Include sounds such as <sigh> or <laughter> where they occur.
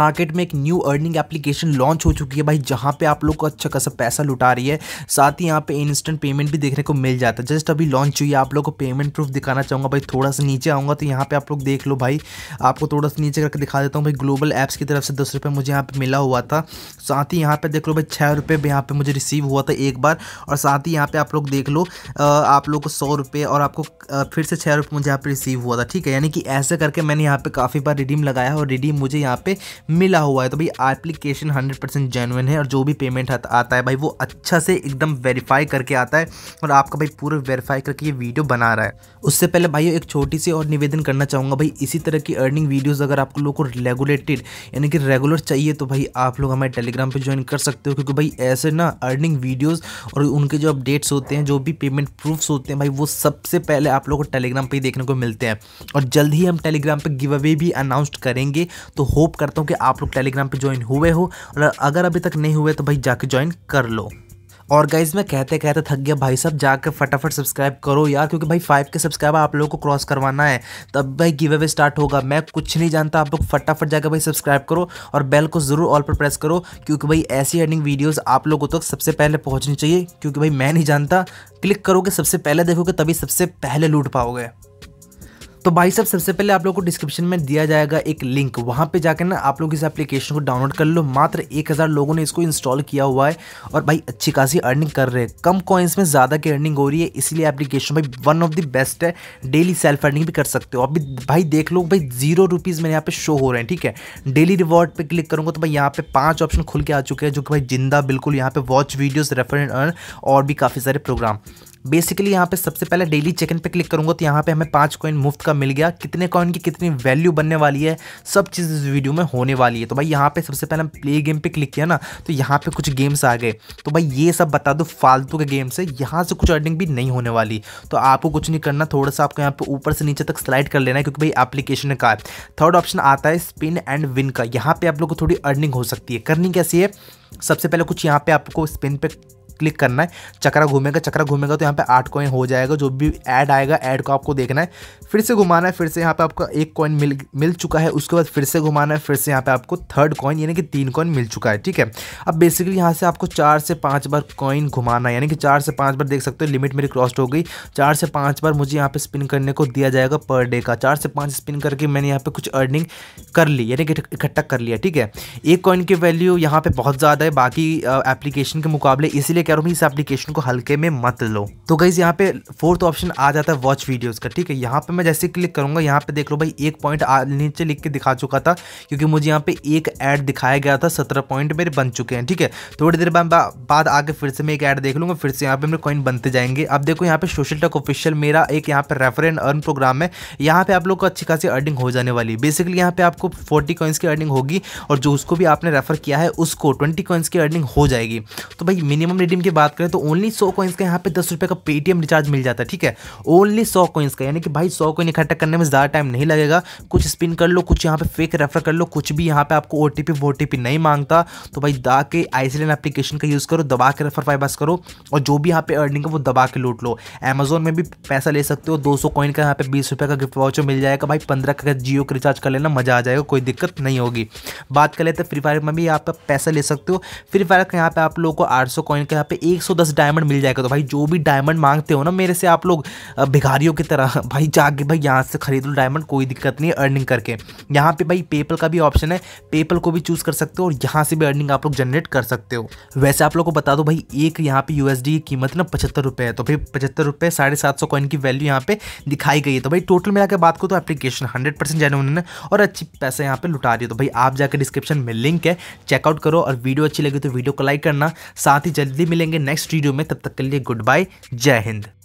market में एक new earning application launch हो चुकी है भाई जहाँ पे आप लोग को अच्छा खासा पैसा लुटा रही है साथ ही यहाँ पे इंस्टेंट पेमेंट भी देखने को मिल जाता है जस्ट अभी लॉन्च हुई है आप लोग को पेमेंट प्रूफ दिखाना चाहूँगा भाई थोड़ा सा नीचे आऊँगा तो यहाँ पे आप लोग देख लो भाई आपको थोड़ा सा नीचे करके दिखा देता हूँ भाई ग्लोबल ऐप्स की तरफ से दस रुपये मुझे यहाँ पर मिला हुआ था साथ ही यहाँ पर देख लो भाई छः रुपये यहाँ मुझे रिसीव हुआ था एक बार और साथ ही यहाँ पर आप लोग देख लो आप लोग को सौ रुपये और आपको फिर से छः रुपये मुझे यहाँ पर रिसीव हुआ था ठीक है यानी कि ऐसे करके मैंने यहाँ पर काफ़ी बार रिडीम लगाया और रिडीम मुझे यहाँ पर मिला हुआ है तो भाई एप्लीकेशन 100 परसेंट जेनुइन है और जो भी पेमेंट आता है भाई वो अच्छा से एकदम वेरीफाई करके आता है और आपका भाई पूरा वेरीफाई करके ये वीडियो बना रहा है उससे पहले भाई एक छोटी सी और निवेदन करना चाहूँगा भाई इसी तरह की अर्निंग वीडियोज़ अगर आप लोग को रेगुलेटेड यानी कि रेगुलर चाहिए तो भाई आप लोग हमारे टेलीग्राम पर ज्वाइन कर सकते हो क्योंकि भाई ऐसे ना अर्निंग वीडियोज़ और उनके जो अपडेट्स होते हैं जो भी पेमेंट प्रूफ्स होते हैं भाई वो सबसे पहले आप लोग को टेलीग्राम पर ही देखने को मिलते हैं और जल्द ही हम टेलीग्राम पर गिव अवे भी अनाउंस करेंगे तो होप करता हूँ कि आप लोग टेलीग्राम पर ज्वाइन हुए हो और अगर अभी तक नहीं हुए तो भाई जाके ज्वाइन कर लो और गाइज मैं कहते कहते थक गया भाई साहब जाकर फटाफट सब्सक्राइब करो यार क्योंकि भाई फाइव के सब्सक्राइबर आप लोगों को क्रॉस करवाना है तब भाई गिव अवे स्टार्ट होगा मैं कुछ नहीं जानता आप लोग फटाफट जाकर भाई सब्सक्राइब करो और बेल को ज़रूर ऑल पर प्रेस करो क्योंकि भाई ऐसी अर्निंग वीडियोज़ आप लोगों तक तो सबसे पहले पहुँचनी चाहिए क्योंकि भाई मैं नहीं जानता क्लिक करोगे सबसे पहले देखोगे तभी सबसे पहले लूट पाओगे तो भाई साहब सबसे पहले आप लोग को डिस्क्रिप्शन में दिया जाएगा एक लिंक वहाँ पे जाकर ना आप लोग इस एप्लीकेशन को डाउनलोड कर लो मात्र एक हज़ार लोगों ने इसको इंस्टॉल किया हुआ है और भाई अच्छी खासी अर्निंग कर रहे हैं कम कॉइन्स में ज़्यादा की अर्निंग हो रही है इसलिए एप्लीकेशन भाई वन ऑफ द बेस्ट है डेली सेल्फ अर्निंग भी कर सकते हो अभी भाई देख लो भाई जीरो रुपीज़ मेरे यहाँ पे शो हो रहे हैं ठीक है डेली रिवॉर्ड पर क्लिक करूँगा तो भाई यहाँ पे पाँच ऑप्शन खुल के आ चुके हैं जो कि भाई जिंदा बिल्कुल यहाँ पे watch videos refer and earn और भी काफ़ी सारे प्रोग्राम बेसिकली यहाँ पे सबसे पहले डेली चिकन पे क्लिक करूँगा तो यहाँ पे हमें पाँच कॉइन मुफ्त का मिल गया कितने कॉइन की कितनी वैल्यू बनने वाली है सब चीज़ इस वीडियो में होने वाली है तो भाई यहाँ पे सबसे पहले हम प्ले गेम पे क्लिक किया ना तो यहाँ पे कुछ गेम्स आ गए तो भाई ये सब बता दो फालतू के गेम्स है यहाँ से कुछ अर्निंग भी नहीं होने वाली तो आपको कुछ नहीं करना थोड़ा सा आपको यहाँ पे ऊपर से नीचे तक स्लाइड कर लेना है क्योंकि भाई एप्लीकेशन का है थर्ड ऑप्शन आता है स्पिन एंड विन का यहाँ पे आप लोग को थोड़ी अर्निंग हो सकती है करनी कैसी है सबसे पहले कुछ यहाँ पे आपको स्पिन पे क्लिक करना है चक्रा घूमेगा चक्रा घूमेगा तो यहाँ पे आठ कॉइन हो जाएगा जो भी ऐड आएगा ऐड को आपको देखना है फिर से घुमाना है फिर से यहाँ पे आपका एक कॉइन मिल मिल चुका है उसके बाद फिर से घुमाना है फिर से यहाँ पे आपको थर्ड कॉइन यानी कि तीन कॉइन मिल चुका है ठीक है अब बेसिकली यहाँ से आपको चार से पाँच बार कॉइन घुमाना है यानी कि चार से पाँच बार देख सकते हो लिमिट मेरी क्रॉस्ड हो गई चार से पाँच बार मुझे यहाँ पर स्पिन करने को दिया जाएगा पर डे का चार से पाँच स्पिन करके मैंने यहाँ पर कुछ अर्निंग कर ली यानी कि इकट्ठा कर लिया ठीक है एक कॉइन की वैल्यू यहाँ पर बहुत ज़्यादा है बाकी एप्लीकेशन के मुकाबले इसीलिए कह रहा हूँ इस एप्लीकेशन को हल्के में मत लो तो गाइज यहाँ पे फोर्थ ऑप्शन आ जाता है वॉच वीडियोज़ का ठीक है यहाँ पे मैं जैसे क्लिक करूंगा यहाँ पे देख लो भाई एक पॉइंट नीचे लिख के दिखा चुका था क्योंकि मुझे यहाँ पे एक एड दिखाया गया था सत्रह पॉइंट मेरे बन चुके हैं ठीक है थोड़ी देर बाद आगे फिर से मैं एक एड देख लूंगा फिर से यहाँ पे मेरे कॉइन बनते जाएंगे अब देखो यहाँ पे सोशल टेक ऑफिशियल मेरा एक यहाँ पे रेफर एंड अर्न प्रोग्राम है यहाँ पे आप लोग को अच्छी खासी अर्निंग हो जाने वाली बेसिकली यहाँ पे आपको फोर्टी कॉइन्स की अर्निंग होगी और जो उसको भी आपने रेफर किया है उसको ट्वेंटी कॉइन्स की अर्निंग हो जाएगी तो भाई मिनिमम रिडीम पेटीएम की बात करें तो ओनली सौ कॉइन्स का यहाँ पे दस रुपये का पेटीएम रिचार्ज मिल जाता है ठीक है ओनली सौ कॉइन्स का यानी कि भाई सौ कॉइन इकट्ठा करने में ज़्यादा टाइम नहीं लगेगा कुछ स्पिन कर लो कुछ यहाँ पे फेक रेफर कर लो कुछ भी यहाँ पे आपको ओ टी नहीं मांगता तो भाई दा के आइसलैंड एप्लीकेशन का यूज़ करो दबा के रेफर फाइबास करो और जो भी यहाँ पे अर्निंग है वो दबा के लूट लो अमेजोन में भी पैसा ले सकते हो दो सौ कॉइन का यहाँ पे बीस रुपये का गिफ्ट वाउचर मिल जाएगा भाई पंद्रह का जियो का रिचार्ज कर लेना मज़ा आ जाएगा कोई दिक्कत नहीं होगी बात कर लेते फ्री फायर में भी यहाँ पे पैसा ले सकते हो फ्री फायर का यहाँ पे आप लोगों को आठ सौ कॉइन का यहाँ पे 110 डायमंड मिल जाएगा तो भाई जो भी डायमंड मांगते हो ना मेरे से आप लोग भिखारियों की तरह <laughs> भाई जाके भाई यहाँ से खरीद लो डायमंड कोई दिक्कत नहीं अर्निंग करके यहाँ पे भाई पेपल का भी ऑप्शन है पेपल को भी चूज़ कर सकते हो और यहाँ से भी अर्निंग आप लोग जनरेट कर सकते हो वैसे आप लोग को बता दो भाई एक यहाँ पे यूएसडी की कीमत ना पचहत्तर रुपये है तो भाई पचहत्तर रुपये साढ़े सात सौ कॉइन की वैल्यू यहाँ पे दिखाई गई है तो भाई टोटल मिला के बात को तो एप्लीकेशन हंड्रेड परसेंट जाने उन्होंने और अच्छी पैसा यहाँ पे लुटा दिया तो भाई आप जाकर डिस्क्रिप्शन में लिंक है चेकआउट करो और वीडियो अच्छी लगी तो वीडियो को लाइक करना साथ ही जल्दी मिलेंगे नेक्स्ट वीडियो में तब तक के लिए गुड बाय जय हिंद